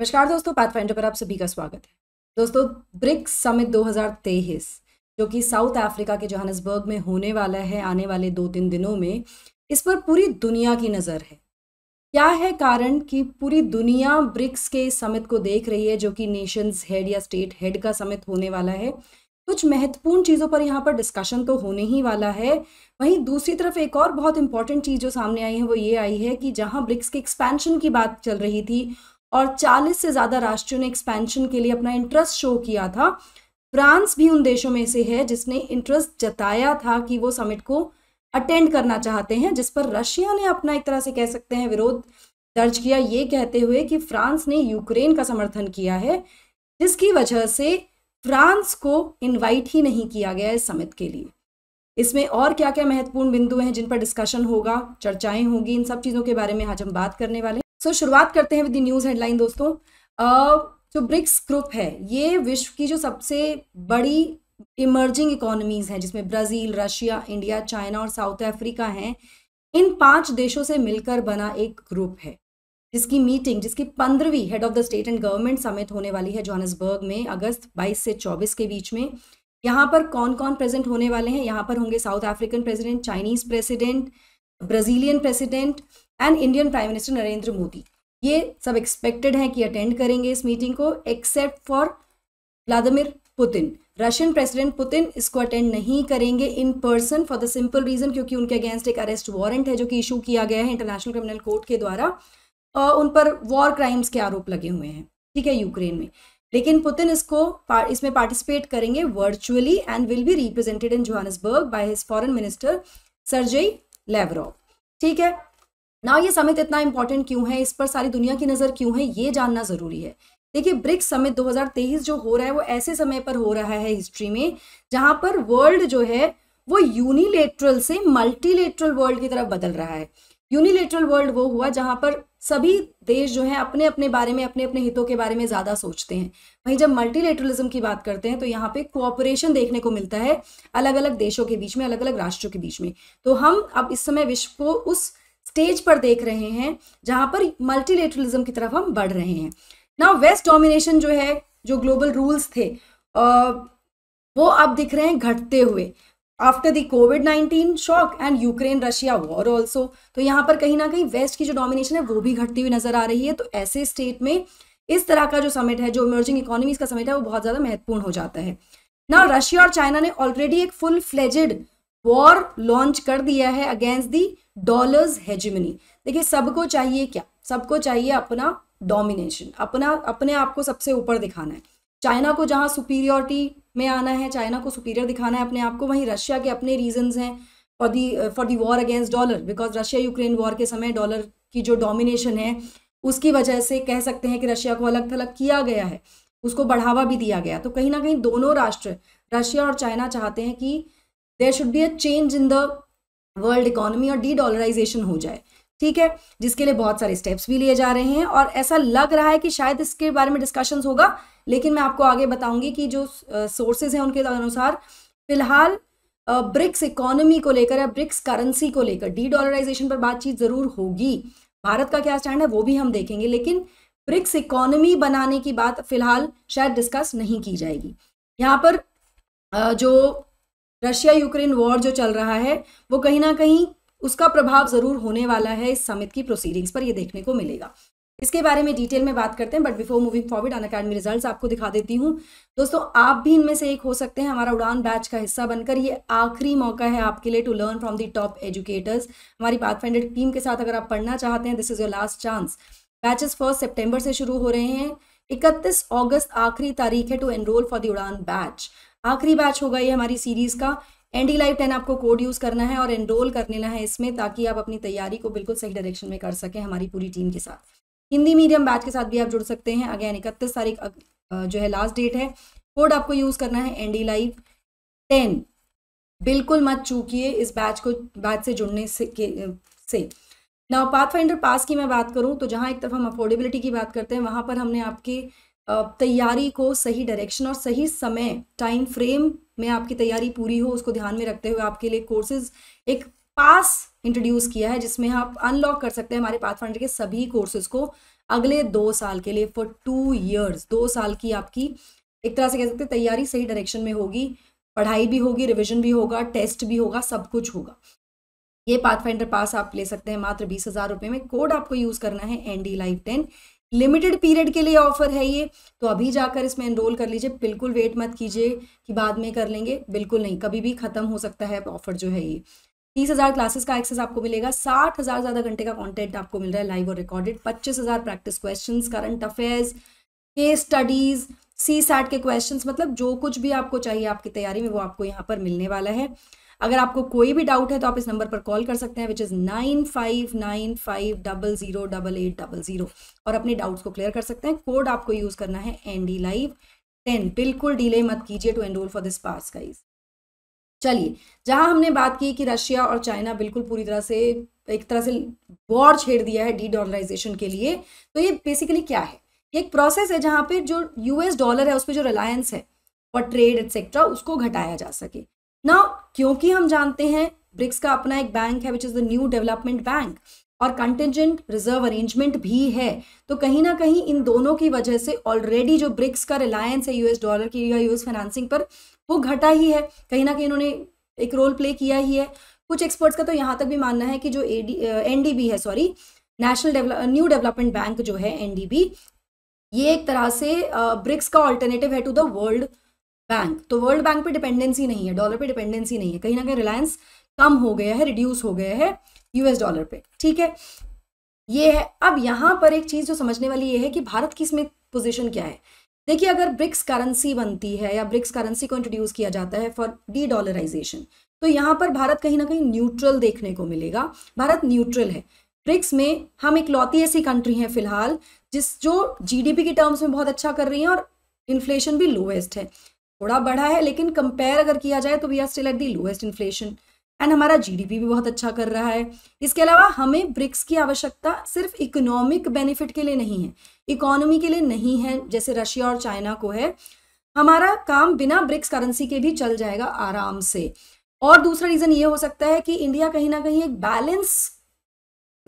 नमस्कार दोस्तों पाथफाइंडर पर आप सभी का स्वागत है दोस्तों ब्रिक्स समिट 2023 जो कि साउथ अफ्रीका के जोहानसबर्ग में होने वाला है आने वाले दो तीन दिनों में इस पर पूरी दुनिया की नज़र है क्या है कारण कि पूरी दुनिया ब्रिक्स के समिट को देख रही है जो कि नेशंस हेड या स्टेट हेड का समिट होने वाला है कुछ महत्वपूर्ण चीज़ों पर यहाँ पर डिस्कशन तो होने ही वाला है वहीं दूसरी तरफ एक और बहुत इंपॉर्टेंट चीज़ जो सामने आई है वो ये आई है कि जहाँ ब्रिक्स के एक्सपेंशन की बात चल रही थी और 40 से ज़्यादा राष्ट्रों ने एक्सपेंशन के लिए अपना इंटरेस्ट शो किया था फ्रांस भी उन देशों में से है जिसने इंटरेस्ट जताया था कि वो समिट को अटेंड करना चाहते हैं जिस पर रशिया ने अपना एक तरह से कह सकते हैं विरोध दर्ज किया ये कहते हुए कि फ्रांस ने यूक्रेन का समर्थन किया है जिसकी वजह से फ्रांस को इनवाइट ही नहीं किया गया इस समिट के लिए इसमें और क्या क्या महत्वपूर्ण बिंदु हैं जिन पर डिस्कशन होगा चर्चाएं होंगी इन सब चीज़ों के बारे में आज हम बात करने वाले सो so, शुरुआत करते हैं विद द न्यूज हेडलाइन दोस्तों जो ब्रिक्स ग्रुप है ये विश्व की जो सबसे बड़ी इमर्जिंग इकोनॉमीज हैं जिसमें ब्राज़ील रशिया इंडिया चाइना और साउथ अफ्रीका हैं इन पांच देशों से मिलकर बना एक ग्रुप है जिसकी मीटिंग जिसकी पंद्रहवीं head of the state and government summit होने वाली है जोहान्सबर्ग में अगस्त 22 से 24 के बीच में यहाँ पर कौन कौन प्रेजेंट होने वाले हैं यहाँ पर होंगे South African president Chinese president Brazilian president and Indian prime minister Narendra Modi ये सब एक्सपेक्टेड हैं कि अटेंड करेंगे इस मीटिंग को except for Vladimir Putin Russian president Putin इसको अटेंड नहीं करेंगे in person for the simple reason क्योंकि उनके अगेंस्ट एक अरेस्ट वारंट है जो कि इशू किया गया है इंटरनेशनल क्रिमिनल कोर्ट के द्वारा और उन पर वॉर क्राइम्स के आरोप लगे हुए हैं ठीक है यूक्रेन में लेकिन पुतिन इसको पार, इसमें पार्टिसिपेट करेंगे virtually and will be represented in Johannesburg by his foreign minister Sergei Lavrov ठीक है ना ये समिट इतना इंपॉर्टेंट क्यों है इस पर सारी दुनिया की नज़र क्यों है ये जानना ज़रूरी है देखिए ब्रिक्स समिट 2023 जो हो रहा है वो ऐसे समय पर हो रहा है हिस्ट्री में जहाँ पर वर्ल्ड जो है वो यूनिलेटरल से मल्टीलेट्रल वर्ल्ड की तरफ बदल रहा है यूनिलेटरल वर्ल्ड वो हुआ जहाँ पर सभी देश जो है अपने अपने बारे में अपने अपने हितों के बारे में ज़्यादा सोचते हैं वहीं जब मल्टीलेटरलिज्म की बात करते हैं तो यहाँ पे कोऑपरेशन देखने को मिलता है अलग अलग देशों के बीच में अलग अलग राष्ट्रों के बीच में तो हम अब इस समय विश्व को उस स्टेज पर देख रहे हैं जहां पर मल्टीलेटरलिज्म की तरफ हम बढ़ रहे हैं ना वेस्ट डोमिनेशन जो है जो ग्लोबल रूल्स थे वो अब दिख रहे हैं घटते हुए after the COVID nineteen shock and Ukraine Russia war also तो यहाँ पर कहीं ना कहीं वेस्ट की जो डोमिनेशन है वो भी घटती हुई नजर आ रही है तो ऐसे स्टेट में इस तरह का जो समिट है जो इमर्जिंग इकोनॉमीज का समिट है वो बहुत ज्यादा महत्वपूर्ण हो जाता है ना रशिया और चाइना ने ऑलरेडी एक फुल फ्लेजेड वॉर लॉन्च कर दिया है अगेंस्ट दी डॉलर्स हेजमनी देखिए सबको चाहिए क्या सबको चाहिए अपना डोमिनेशन अपना अपने आप को सबसे ऊपर दिखाना है चाइना को जहाँ सुपीरियोरिटी में आना है चाइना को सुपीरियर दिखाना है अपने आप को वहीं रशिया के अपने रीजंस हैं for the for the war against dollar because Russia Ukraine war के समय डॉलर की जो डोमिनेशन है उसकी वजह से कह सकते हैं कि रशिया को अलग थलग किया गया है उसको बढ़ावा भी दिया गया तो कहीं ना कहीं दोनों राष्ट्र रशिया और चाइना चाहते हैं कि there should be a change in the world economy और डी डॉलराइजेशन हो जाए ठीक है जिसके लिए बहुत सारे स्टेप्स भी लिए जा रहे हैं और ऐसा लग रहा है कि शायद इसके बारे में डिस्कशंस होगा लेकिन मैं आपको आगे बताऊंगी कि जो सोर्सेज हैं उनके अनुसार फिलहाल ब्रिक्स इकोनॉमी को लेकर या ब्रिक्स करेंसी को लेकर डी डॉलराइजेशन पर बातचीत ज़रूर होगी भारत का क्या स्टैंड है वो भी हम देखेंगे लेकिन ब्रिक्स इकोनॉमी बनाने की बात फिलहाल शायद डिस्कस नहीं की जाएगी यहाँ पर जो रशिया यूक्रेन वॉर जो चल रहा है वो कहीं ना कहीं उसका प्रभाव ज़रूर होने वाला है इस समिति की प्रोसीडिंग्स पर ये देखने को मिलेगा इसके बारे में डिटेल में बात करते हैं but before moving forward Unacademy result आपको दिखा देती हूँ दोस्तों आप भी इनमें से एक हो सकते हैं हमारा उड़ान बैच का हिस्सा बनकर ये आखिरी मौका है आपके लिए to learn from the top educators हमारी पाथ फ्रेंडेड टीम के साथ अगर आप पढ़ना चाहते हैं this is your last chance batches first September से शुरू हो रहे हैं इकतीस अगस्त आखिरी तारीख है टू एनरोल फॉर दी उड़ान बैच आखिरी बैच होगा ये हमारी सीरीज का एन लाइफ लाइव टेन आपको कोड यूज़ करना है और एनरोल कर लेना है इसमें ताकि आप अपनी तैयारी को बिल्कुल सही डायरेक्शन में कर सकें हमारी पूरी टीम के साथ हिंदी मीडियम बैच के साथ भी आप जुड़ सकते हैं अगेन इकतीस तारीख जो है लास्ट डेट है कोड आपको यूज़ करना है एन डी लाइव टेन बिल्कुल मत चूकिए इस बैच को बैच से जुड़ने से के, से नाउ पाथ पास की मैं बात करूं तो जहां एक तरफ हम अफोर्डेबिलिटी की बात करते हैं वहां पर हमने आपके तैयारी को सही डायरेक्शन और सही समय टाइम फ्रेम में आपकी तैयारी पूरी हो उसको ध्यान में रखते हुए आपके लिए कोर्सेज एक पास इंट्रोड्यूस किया है जिसमें आप अनलॉक कर सकते हैं हमारे पाथ फाइंडर के सभी कोर्सेज को अगले दो साल के लिए फॉर टू ईयर्स दो साल की आपकी एक तरह से कह सकते हैं तैयारी सही डायरेक्शन में होगी पढ़ाई भी होगी रिविजन भी होगा टेस्ट भी होगा सब कुछ होगा ये पाथ पास आप ले सकते हैं मात्र बीस हज़ार रुपये में कोड आपको यूज़ करना है N D life live ten limited period के लिए ऑफर है ये तो अभी जाकर इसमें एनरोल कर लीजिए बिल्कुल वेट मत कीजिए कि बाद में कर लेंगे बिल्कुल नहीं कभी भी खत्म हो सकता है ऑफर जो है ये तीस हज़ार क्लासेस का एक्सेस आपको मिलेगा साठ हज़ार ज़्यादा घंटे का कंटेंट आपको मिल रहा है लाइव और रिकॉर्डेड पच्चीस हज़ार प्रैक्टिस क्वेश्चन करंट अफेयर्स के स्टडीज़ सी सैट के क्वेश्चंस मतलब जो कुछ भी आपको चाहिए आपकी तैयारी में वो आपको यहाँ पर मिलने वाला है अगर आपको कोई भी डाउट है तो आप इस नंबर पर कॉल कर सकते हैं which is nine five nine five double zero double eight double zero और अपने डाउट्स को क्लियर कर सकते हैं कोड आपको यूज़ करना है एनडी लाइव टेन बिल्कुल डिले मत कीजिए to enrol for this pass guys चलिए जहां हमने बात की कि रशिया और चाइना बिल्कुल पूरी तरह से एक तरह से वॉर छेड़ दिया है डी डॉलराइजेशन के लिए तो ये बेसिकली क्या है एक प्रोसेस है जहाँ पे जो यूएस डॉलर है उस पर जो रिलायंस है और ट्रेड एक्सेट्रा उसको घटाया जा सके ना क्योंकि हम जानते हैं ब्रिक्स का अपना एक बैंक है which is the new development bank और कंटेजेंट रिजर्व अरेंजमेंट भी है तो कहीं ना कहीं इन दोनों की वजह से ऑलरेडी जो ब्रिक्स का रिलायंस है यूएस डॉलर की या यूएस फाइनेंसिंग पर वो घटा ही है कहीं ना कहीं इन्होंने एक रोल प्ले किया ही है कुछ एक्सपर्ट्स का तो यहाँ तक भी मानना है कि जो एडी एनडीबी है sorry national new development bank जो है एनडीबी ये एक तरह से ब्रिक्स का ऑल्टरनेटिव है टू द वर्ल्ड बैंक तो वर्ल्ड बैंक पे डिपेंडेंसी नहीं है डॉलर पे डिपेंडेंसी नहीं है कहीं ना कहीं रिलायंस कम हो गया है रिड्यूस हो गया है यूएस डॉलर पे ठीक है ये है अब यहाँ पर एक चीज़ जो समझने वाली ये है कि भारत की इसमें पोजिशन क्या है देखिए अगर ब्रिक्स करेंसी बनती है या ब्रिक्स करेंसी को इंट्रोड्यूस किया जाता है फॉर डी डॉलराइजेशन तो यहाँ पर भारत कहीं ना कहीं न्यूट्रल देखने को मिलेगा भारत न्यूट्रल है ब्रिक्स में हम इकलौती ऐसी कंट्री हैं फिलहाल जिस जो जीडीपी के टर्म्स में बहुत अच्छा कर रही है और इन्फ्लेशन भी लोएस्ट है थोड़ा बढ़ा है लेकिन कंपेयर अगर किया जाए तो we are still at the lowest inflation and हमारा जीडीपी भी बहुत अच्छा कर रहा है इसके अलावा हमें ब्रिक्स की आवश्यकता सिर्फ इकोनॉमिक बेनिफिट के लिए नहीं है इकोनॉमी के लिए नहीं है जैसे रशिया और चाइना को है हमारा काम बिना ब्रिक्स करेंसी के भी चल जाएगा आराम से और दूसरा रीज़न ये हो सकता है कि इंडिया कहीं ना कहीं एक बैलेंस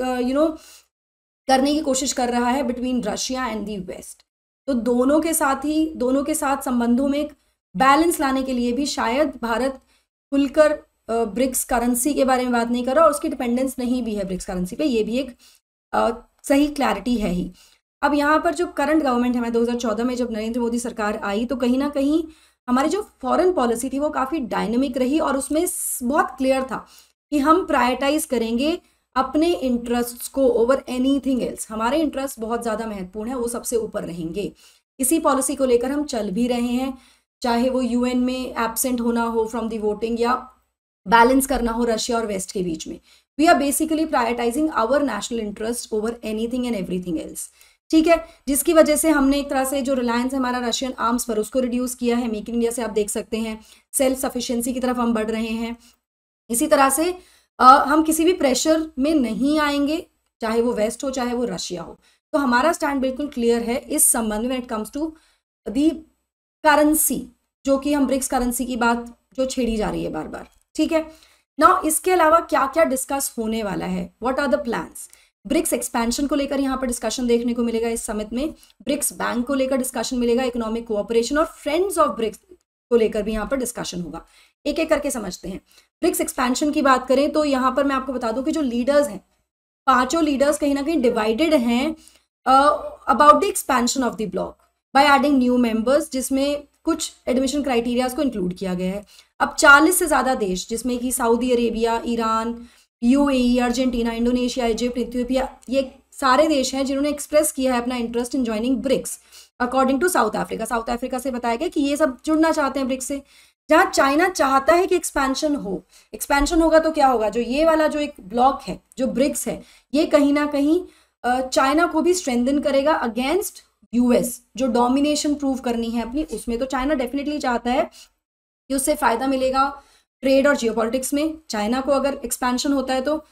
यू नो करने की कोशिश कर रहा है between Russia and the west तो दोनों के साथ ही दोनों के साथ संबंधों में एक बैलेंस लाने के लिए भी शायद भारत खुलकर ब्रिक्स करेंसी के बारे में बात नहीं कर रहा और उसकी डिपेंडेंस नहीं भी है ब्रिक्स करेंसी पे ये भी एक आ, सही क्लैरिटी है ही अब यहाँ पर जो करंट गवर्नमेंट है हमारे 2014 में जब नरेंद्र मोदी सरकार आई तो कहीं ना कहीं हमारी जो फॉरेन पॉलिसी थी वो काफ़ी डायनेमिक रही और उसमें बहुत क्लियर था कि हम प्रायोरिटाइज करेंगे अपने इंटरेस्ट्स को ओवर एनीथिंग एल्स हमारे इंटरेस्ट बहुत ज़्यादा महत्वपूर्ण है वो सबसे ऊपर रहेंगे इसी पॉलिसी को लेकर हम चल भी रहे हैं चाहे वो यूएन में एबसेंट होना हो फ्रॉम दी वोटिंग या बैलेंस करना हो रशिया और वेस्ट के बीच में we are basically prioritising our national interest over anything and everything else ठीक है जिसकी वजह से हमने एक तरह से जो रिलायंस हमारा रशियन आर्म्स पर उसको रिड्यूस किया है मेक इन इंडिया से आप देख सकते हैं सेल्फ सफिशियंसी की तरफ हम बढ़ रहे हैं इसी तरह से आ, हम किसी भी प्रेशर में नहीं आएंगे चाहे वो वेस्ट हो चाहे वो रशिया हो तो हमारा स्टैंड बिल्कुल क्लियर है इस संबंध में it comes to the currency जो कि हम ब्रिक्स करेंसी की बात जो छेड़ी जा रही है बार बार ठीक है ना इसके अलावा क्या क्या डिस्कस होने वाला है what are the plans BRICS expansion को लेकर यहाँ पर डिस्कशन देखने को मिलेगा इस समिट में ब्रिक्स बैंक को लेकर डिस्कशन मिलेगा इकोनॉमिक कोऑपरेशन और फ्रेंड्स ऑफ ब्रिक्स को लेकर भी यहाँ पर डिस्कशन होगा एक एक करके समझते हैं ब्रिक्स एक्सपेंशन की बात करें तो यहाँ पर मैं आपको बता दूं कि जो लीडर्स हैं पांचों लीडर्स कहीं ना कहीं डिवाइडेड हैं about the expansion of the bloc by adding new members जिसमें कुछ एडमिशन क्राइटेरियाज को इंक्लूड किया गया है अब 40 से ज़्यादा देश जिसमें कि Saudi Arabia Iran UAE Argentina Indonesia Egypt Ethiopia ये सारे देश हैं जिन्होंने एक्सप्रेस किया है अपना interest in joining BRICS according to South Africa South Africa से बताया गया कि ये सब जुड़ना चाहते हैं ब्रिक्स से जहाँ चाइना चाहता है कि एक्सपेंशन हो एक्सपेंशन होगा तो क्या होगा जो ये वाला जो एक ब्लॉक है जो ब्रिक्स है ये कहीं ना कहीं चाइना को भी स्ट्रेंथन करेगा अगेंस्ट यूएस जो डोमिनेशन प्रूव करनी है अपनी उसमें तो चाइना डेफिनेटली चाहता है कि उससे फ़ायदा मिलेगा ट्रेड और जियो में चाइना को अगर एक्सपेंशन होता है तो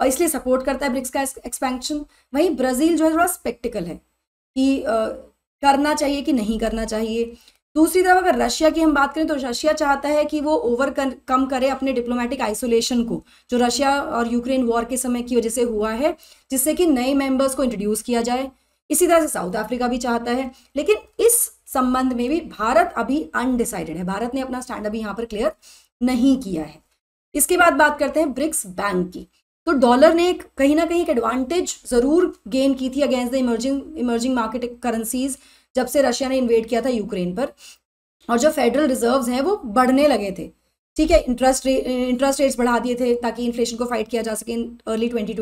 और इसलिए सपोर्ट करता है ब्रिक्स का एक्सपेंशन वहीं ब्राज़ील जो है थोड़ा स्पेक्टिकल है कि करना चाहिए कि नहीं करना चाहिए दूसरी तरफ अगर रशिया की हम बात करें तो रशिया चाहता है कि वो ओवर कर, कम करे अपने डिप्लोमेटिक आइसोलेशन को जो रशिया और यूक्रेन वॉर के समय की वजह से हुआ है जिससे कि नए मेंबर्स को इंट्रोड्यूस किया जाए इसी तरह से साउथ अफ्रीका भी चाहता है लेकिन इस संबंध में भी भारत अभी अनडिसाइडेड है भारत ने अपना स्टैंड अभी यहाँ पर क्लियर नहीं किया है इसके बाद बात करते हैं ब्रिक्स बैंक की तो डॉलर ने एक कहीं ना कहीं एक एडवांटेज जरूर गेन की थी against the emerging emerging market currencies जब से रशिया ने इन्वेट किया था यूक्रेन पर और जो फेडरल रिजर्व्स हैं वो बढ़ने लगे थे ठीक है इंटरेस्ट रे इंटरेस्ट रेट्स बढ़ा दिए थे ताकि इन्फ्लेशन को फाइट किया जा सके अर्ली ट्वेंटी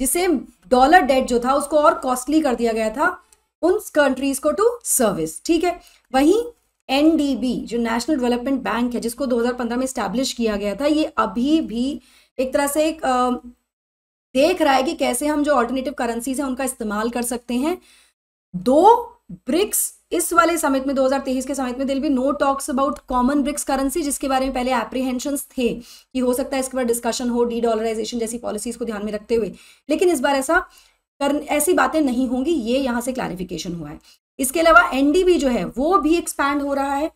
जिसे डॉलर डेट जो था उसको और कॉस्टली कर दिया गया था उन कंट्रीज को टू सर्विस ठीक है वहीं एनडीबी जो नेशनल डेवलपमेंट बैंक है जिसको 2015 में स्टैब्लिश किया गया था ये अभी भी एक तरह से एक आ, देख रहा है कि कैसे हम जो ऑल्टरनेटिव करेंसीज हैं उनका इस्तेमाल कर सकते हैं दो ब्रिक्स इस वाले समिट में 2023 के समिट में दिल भी no talks about common BRICS currency जिसके बारे में पहले एप्रीहेंशन थे कि हो सकता है इसके बाद डिस्कशन हो डी डॉलराइजेशन जैसी पॉलिसीज को ध्यान में रखते हुए लेकिन इस बार ऐसा कर ऐसी बातें नहीं होंगी ये यहाँ से क्लैरिफिकेशन हुआ है इसके अलावा एनडीबी जो है वो भी एक्सपैंड हो रहा है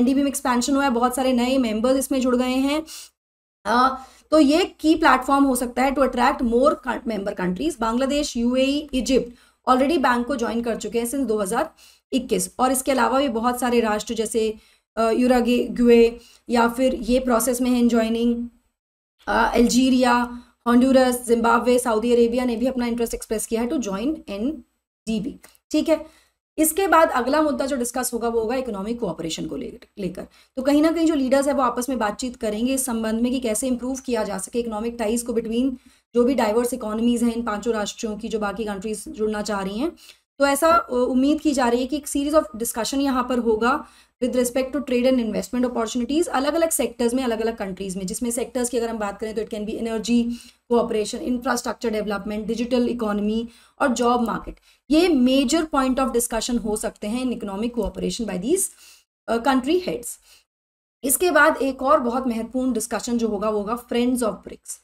एनडीबी में एक्सपेंशन हुआ है बहुत सारे नए मेंबर्स इसमें जुड़ गए हैं आ, तो ये की प्लेटफॉर्म हो सकता है to attract more member countries Bangladesh UAE Egypt already bank को ज्वाइन कर चुके हैं सिंस 21 और इसके अलावा भी बहुत सारे राष्ट्र जैसे यूरागे या फिर ये प्रोसेस में है joining Algeria Honduras Zimbabwe Saudi Arabia ने भी अपना इंटरेस्ट एक्सप्रेस किया है टू ज्वाइन एन ठीक है इसके बाद अगला मुद्दा जो डिस्कस होगा वो होगा इकोनॉमिक कोऑपरेशन को लेकर तो कहीं ना कहीं जो लीडर्स है वो आपस में बातचीत करेंगे इस संबंध में कि कैसे इंप्रूव किया जा सके इकोनॉमिक टाइज को बिटवीन जो भी डाइवर्स इकोनॉमीज हैं इन पांचों राष्ट्रों की जो बाकी कंट्रीज जुड़ना चाह रही हैं तो ऐसा उम्मीद की जा रही है कि एक सीरीज ऑफ डिस्कशन यहाँ पर होगा with respect to trade and investment opportunities अलग अलग सेक्टर्स में अलग अलग कंट्रीज़ में जिसमें सेक्टर्स की अगर हम बात करें तो it can be energy cooperation infrastructure development digital economy और जॉब मार्केट ये मेजर पॉइंट ऑफ डिस्कशन हो सकते हैं in economic cooperation by these country heads इसके बाद एक और बहुत महत्वपूर्ण डिस्कशन जो होगा वो होगा फ्रेंड्स ऑफ ब्रिक्स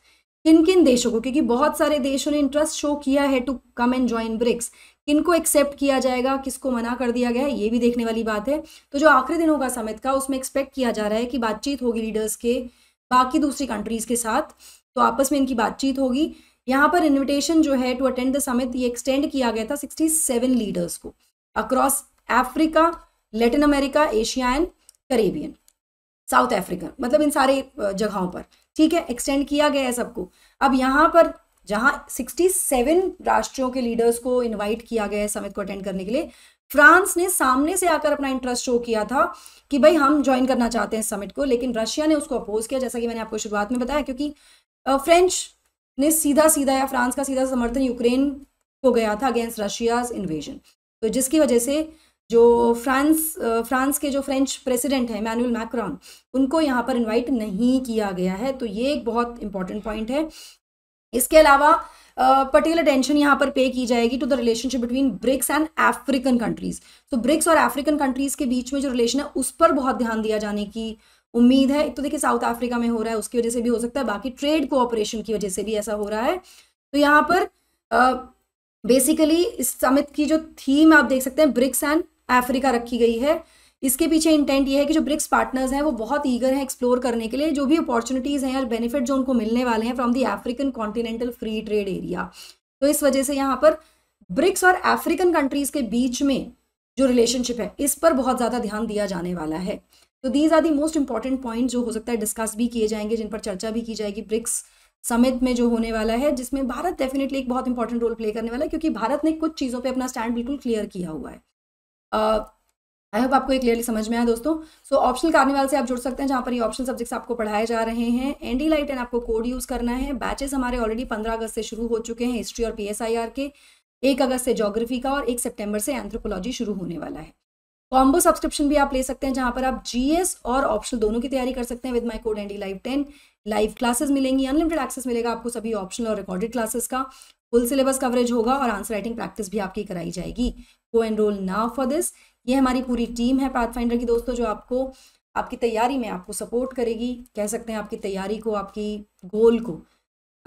किन किन देशों को क्योंकि बहुत सारे देशों ने इंटरेस्ट शो किया है to come and join BRICS किनको एक्सेप्ट किया जाएगा किसको मना कर दिया गया है ये भी देखने वाली बात है तो जो आखिरी दिन होगा समय का उसमें एक्सपेक्ट किया जा रहा है कि बातचीत होगी लीडर्स के बाकी दूसरी कंट्रीज के साथ तो आपस में इनकी बातचीत होगी यहाँ पर इन्विटेशन जो है टू अटेंड द समिट ये एक्सटेंड किया गया था सिक्सटी सेवन लीडर्स को across Africa Latin America Asia and Caribbean South Africa मतलब इन सारे जगहों पर ठीक है एक्सटेंड किया गया है सबको अब यहाँ पर जहाँ 67 राष्ट्रों के लीडर्स को इनवाइट किया गया है समिट को अटेंड करने के लिए फ्रांस ने सामने से आकर अपना इंटरेस्ट शो किया था कि भाई हम ज्वाइन करना चाहते हैं समिट को लेकिन रशिया ने उसको अपोज किया जैसा कि मैंने आपको शुरुआत में बताया क्योंकि फ्रेंच ने सीधा सीधा या फ्रांस का सीधा समर्थन यूक्रेन को गया था अगेंस्ट रशियाज इन्वेजन तो जिसकी वजह से जो फ्रांस फ्रांस के जो फ्रेंच प्रेसिडेंट हैं मैनुअल मैक्रॉन उनको यहाँ पर इनवाइट नहीं किया गया है तो ये एक बहुत इंपॉर्टेंट पॉइंट है इसके अलावा पर्टिकुलर टेंशन यहाँ पर पे की जाएगी to the relationship between BRICS and African countries तो ब्रिक्स और अफ्रीकन कंट्रीज के बीच में जो रिलेशन है उस पर बहुत ध्यान दिया जाने की उम्मीद है एक तो देखिए साउथ अफ्रीका में हो रहा है उसकी वजह से भी हो सकता है बाकी ट्रेड कोऑपरेशन की वजह से भी ऐसा हो रहा है तो यहाँ पर बेसिकली इस समिट की जो थीम आप देख सकते हैं ब्रिक्स एंड अफ्रीका रखी गई है इसके पीछे इंटेंट ये है कि जो ब्रिक्स पार्टनर्स हैं वो बहुत ईगर हैं एक्सप्लोर करने के लिए जो भी अपॉर्चुनिटीज़ हैं और बेनिफिट जो उनको मिलने वाले हैं from the African continental free trade area तो इस वजह से यहाँ पर ब्रिक्स और अफ्रीकन कंट्रीज़ के बीच में जो रिलेशनशिप है इस पर बहुत ज़्यादा ध्यान दिया जाने वाला है तो these are the most important point जो हो सकता है डिस्कस भी किए जाएंगे जिन पर चर्चा भी की जाएगी ब्रिक्स समिट में जो होने वाला है जिसमें भारत डेफिनेटली एक बहुत इंपॉर्टेंट रोल प्ले करने वाला है क्योंकि भारत ने कुछ चीज़ों पर अपना स्टैंड बिल्कुल क्लियर किया हुआ है आई होप आपको ये क्लियरली समझ में आया दोस्तों सो ऑप्शनल कार्निवाल से आप जुड़ सकते हैं जहाँ पर ये ऑप्शनल सब्जेक्ट्स आपको पढ़ाए जा रहे हैं एनडी लाइट एंड आपको कोड यूज़ करना है बैचेस हमारे ऑलरेडी पंद्रह अगस्त से शुरू हो चुके हैं हिस्ट्री और पीएसआईआर के एक अगस्त से जोग्राफी का और एक सेप्टेम्बर से एंथ्रोपोलॉजी शुरू होने वाला है कॉम्बो सब्सक्रिप्शन भी आप ले सकते हैं जहां पर आप जीएस और ऑप्शनल दोनों की तैयारी कर सकते हैं with my code N D live ten live classes मिलेंगी अनलिमिटेड एक्सेस मिलेगा आपको सभी ऑप्शनल और रिकॉर्डेड क्लासेस का फुल सिलेबस कवरेज होगा और आंसर राइटिंग प्रैक्टिस भी आपकी कराई जाएगी गो एनरोल ना फॉर दिस ये हमारी पूरी टीम है पाथ की दोस्तों जो आपको आपकी तैयारी में आपको सपोर्ट करेगी कह सकते हैं आपकी तैयारी को आपकी गोल को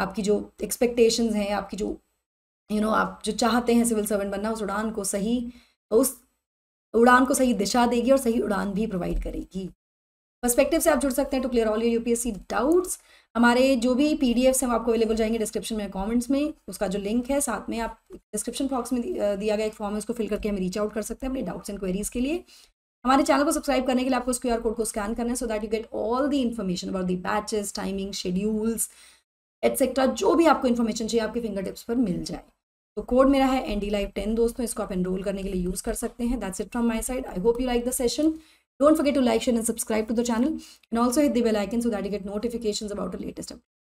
आपकी जो एक्सपेक्टेशंस हैं आपकी जो यू you नो know, आप जो चाहते हैं सिविल सर्वेंट बनना उस उड़ान को सही उस उड़ान को सही दिशा देगी और सही उड़ान भी प्रोवाइड करेगी पर्सपेक्टिव से आप जुड़ सकते हैं to clear all your UPSC doubts हमारे जो भी पी डी एफ्स हम आपको अवेलेबल जाएंगे डिस्क्रिप्शन में कमेंट्स में उसका जो लिंक है साथ में आप डिस्क्रिप्शन बॉक्स में दिया गया एक फॉर्म है उसको फिल करके हमें रीच आउट कर सकते हैं अपने डाउट्स एंड क्वेरीज के लिए हमारे चैनल को सब्सक्राइब करने के लिए आपको उस क्यू कोड को स्कैन करना है so that you get all the information about the batches timing schedules etcetera जो भी आपको इन्फॉर्मेशन चाहिए आपके फिंगर टिप्स पर मिल जाए तो कोड मेरा है एनडी लाइव टेन दोस्तों इसको आप एनरोल करने के लिए यूज कर सकते हैं that's it from my side I hope you like the session don't forget to like share and subscribe to the channel and also hit the bell icon so that you get notification about the latest update